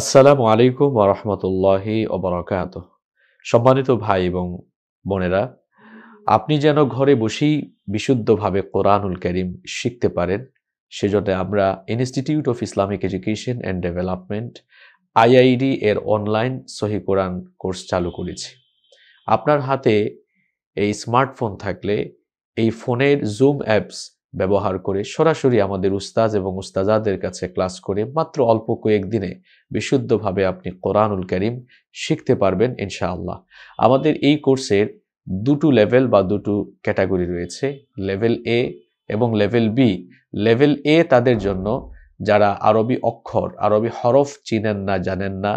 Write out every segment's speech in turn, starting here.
আসসালামু আলাইকুম রহমতুল্লাহি ওবরাকাত সম্মানিত ভাই এবং বোনেরা আপনি যেন ঘরে বসেই বিশুদ্ধভাবে কোরআনুল করিম শিখতে পারেন সেজন্য আমরা institute of Islamic education and development IID এর অনলাইন সহি কোরআন কোর্স চালু করেছি আপনার হাতে এই স্মার্টফোন থাকলে এই ফোনের জুম অ্যাপস ব্যবহার করে সরাসরি আমাদের উস্তাজ এবং উস্তাজাদের কাছে ক্লাস করে মাত্র অল্প কয়েকদিনে বিশুদ্ধভাবে আপনি কোরআনুল করিম শিখতে পারবেন ইনশাআল্লাহ আমাদের এই কোর্সের দুটো লেভেল বা দুটো ক্যাটাগরি রয়েছে লেভেল এ এবং লেভেল বি লেভেল এ তাদের জন্য যারা আরবি অক্ষর আরবি হরফ চিনেন না জানেন না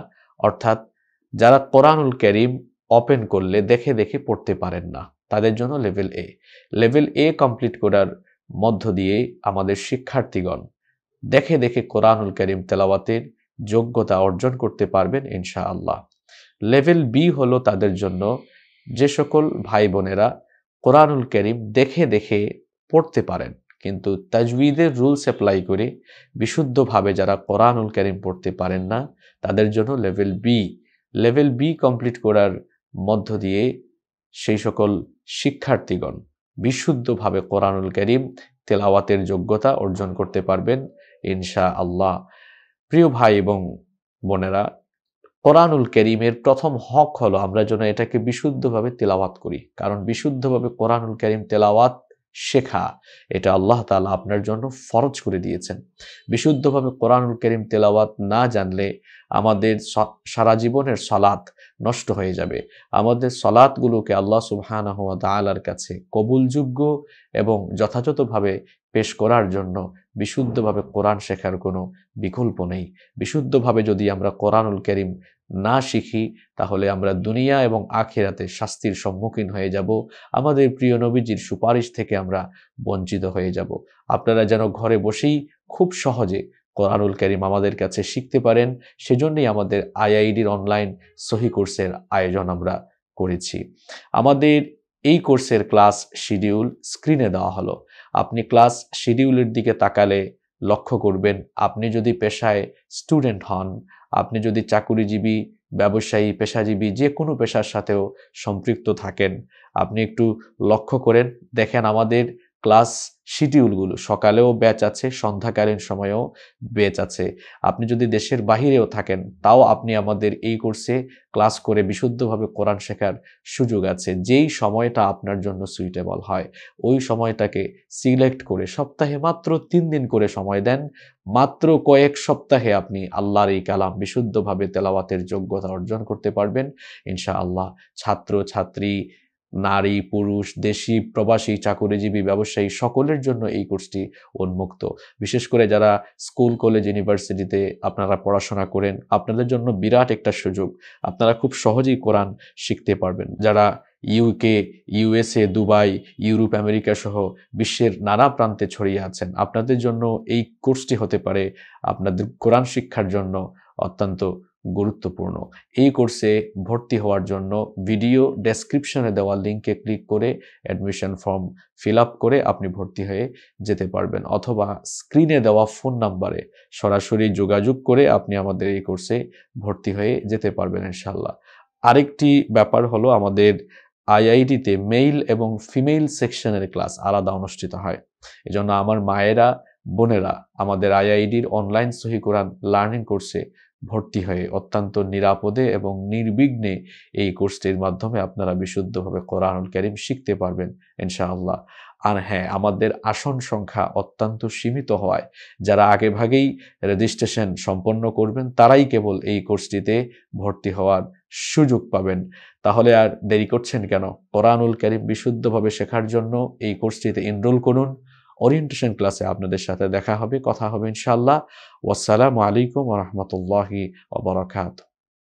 অর্থাৎ যারা কোরআনুল করিম ওপেন করলে দেখে দেখে পড়তে পারেন না তাদের জন্য level A level A complete করার মধ্য দিয়ে আমাদের শিক্ষার্থীগণ দেখে দেখে কোরআনুল করিম তেলাওয়াতের যোগ্যতা অর্জন করতে পারবেন ইনশা আল্লাহ লেভেল বি হলো তাদের জন্য যে সকল ভাই বোনেরা কোরআনুল করিম দেখে দেখে পড়তে পারেন কিন্তু তাজবিদের রুলস অ্যাপ্লাই করে বিশুদ্ধভাবে যারা কোরআনুল করিম পড়তে পারেন না তাদের জন্য level B level B complete করার মধ্য দিয়ে সেই সকল শিক্ষার্থীগণ বিশুদ্ধভাবে কোরআনুল করিম তেলাওয়াতের যোগ্যতা অর্জন করতে পারবেন ইনশা আল্লাহ প্রিয় ভাই এবং বোনেরা কোরআনুল করিমের প্রথম হক হলো আমরা যেন এটাকে বিশুদ্ধভাবে তেলাওয়াত করি কারণ বিশুদ্ধভাবে কোরআনুল করিম তেলাওয়াত শেখা এটা আল্লাহ তালা আপনার জন্য ফরজ করে দিয়েছেন বিশুদ্ধভাবে কোরআনুল করিম তেলাওয়াত না জানলে আমাদের সারা জীবনের সলাৎ নষ্ট হয়ে যাবে আমাদের সলাৎগুলোকে আল্লাহ সুবহানাহ তালার কাছে কবুলযোগ্য এবং যথাযথভাবে পেশ করার জন্য বিশুদ্ধভাবে কোরআন শেখার কোনো বিকল্প নেই বিশুদ্ধভাবে যদি আমরা কোরআনুল করিম না শিখি তাহলে আমরা দুনিয়া এবং আখেরাতে শাস্তির সম্মুখীন হয়ে যাব আমাদের প্রিয় নবীজির সুপারিশ থেকে আমরা বঞ্চিত হয়ে যাব আপনারা যেন ঘরে বসেই খুব সহজে কোরআনুল করিম আমাদের কাছে শিখতে পারেন সেজন্যই আমাদের আইআইডির অনলাইন সহি কোর্সের আয়োজন আমরা করেছি আমাদের এই কোর্সের ক্লাস শিডিউল স্ক্রিনে দেওয়া হলো আপনি ক্লাস শিডিউলের দিকে তাকালে লক্ষ্য করবেন আপনি যদি পেশায় স্টুডেন্ট হন আপনি যদি চাকুরিজীবী ব্যবসায়ী পেশাজীবী যে কোনো পেশার সাথেও সম্পৃক্ত থাকেন আপনি একটু লক্ষ্য করেন দেখেন আমাদের ক্লাস শিডিউলগুলো সকালেও ব্যাচ আছে সন্ধ্যাকালীন সময়েও ব্যাচ আছে আপনি যদি দেশের বাহিরেও থাকেন তাও আপনি আমাদের এই কোর্সে ক্লাস করে বিশুদ্ধভাবে কোরআন শেখার সুযোগ আছে যেই সময়টা আপনার জন্য সুইটেবল হয় ওই সময়টাকে সিলেক্ট করে সপ্তাহে মাত্র তিন দিন করে সময় দেন মাত্র কয়েক সপ্তাহে আপনি আল্লাহর এই কালাম বিশুদ্ধভাবে তেলাওয়াতের যোগ্যতা অর্জন করতে পারবেন ইনশা আল্লাহ ছাত্র ছাত্রী নারী পুরুষ দেশি প্রবাসী চাকুরিজীবী ব্যবসায়ী সকলের জন্য এই কোর্সটি উন্মুক্ত বিশেষ করে যারা স্কুল কলেজ ইউনিভার্সিটিতে আপনারা পড়াশোনা করেন আপনাদের জন্য বিরাট একটা সুযোগ আপনারা খুব সহজেই কোরআন শিখতে পারবেন যারা UK USA Dubai Europe America সহ বিশ্বের নানা প্রান্তে ছড়িয়ে আছেন আপনাদের জন্য এই কোর্সটি হতে পারে আপনাদের কোরআন শিক্ষার জন্য অত্যন্ত গুরুত্বপূর্ণ এই কোর্সে ভর্তি হওয়ার জন্য ভিডিও ডেসক্রিপশনে দেওয়া লিঙ্কে ক্লিক করে অ্যাডমিশন ফর্ম ফিল করে আপনি ভর্তি হয়ে যেতে পারবেন অথবা স্ক্রিনে দেওয়া ফোন নাম্বারে সরাসরি যোগাযোগ করে আপনি আমাদের এই কোর্সে ভর্তি হয়ে যেতে পারবেন ইনশাল্লাহ আরেকটি ব্যাপার হলো আমাদের আইআইটিতে মেইল এবং ফিমেল সেকশনের ক্লাস আলাদা অনুষ্ঠিত হয় এজন্য আমার মায়েরা বোনেরা আমাদের আইআইডির অনলাইন সহি কোরআন লার্নিং কোর্সে ভর্তি হয়ে অত্যন্ত নিরাপদে এবং নির্বিঘ্নে এই কোর্সটির মাধ্যমে আপনারা বিশুদ্ধভাবে কোরআনুল করিম শিখতে পারবেন ইনশাআল্লাহ আর হ্যাঁ আমাদের আসন সংখ্যা অত্যন্ত সীমিত হওয়ায় যারা আগে ভাগেই রেজিস্ট্রেশন সম্পন্ন করবেন তারাই কেবল এই কোর্সটিতে ভর্তি হওয়ার সুযোগ পাবেন তাহলে আর দেরি করছেন কেন কোরআনুল করিম বিশুদ্ধভাবে শেখার জন্য এই কোর্সটিতে এনরোল করুন ওরিয়েন্টেশন ক্লাসে আপনাদের সাথে দেখা হবে কথা হবে ইনশাল্লাহ ওয়াসালামু আলাইকুম রহমতুল্লাহি ওবরাকাতু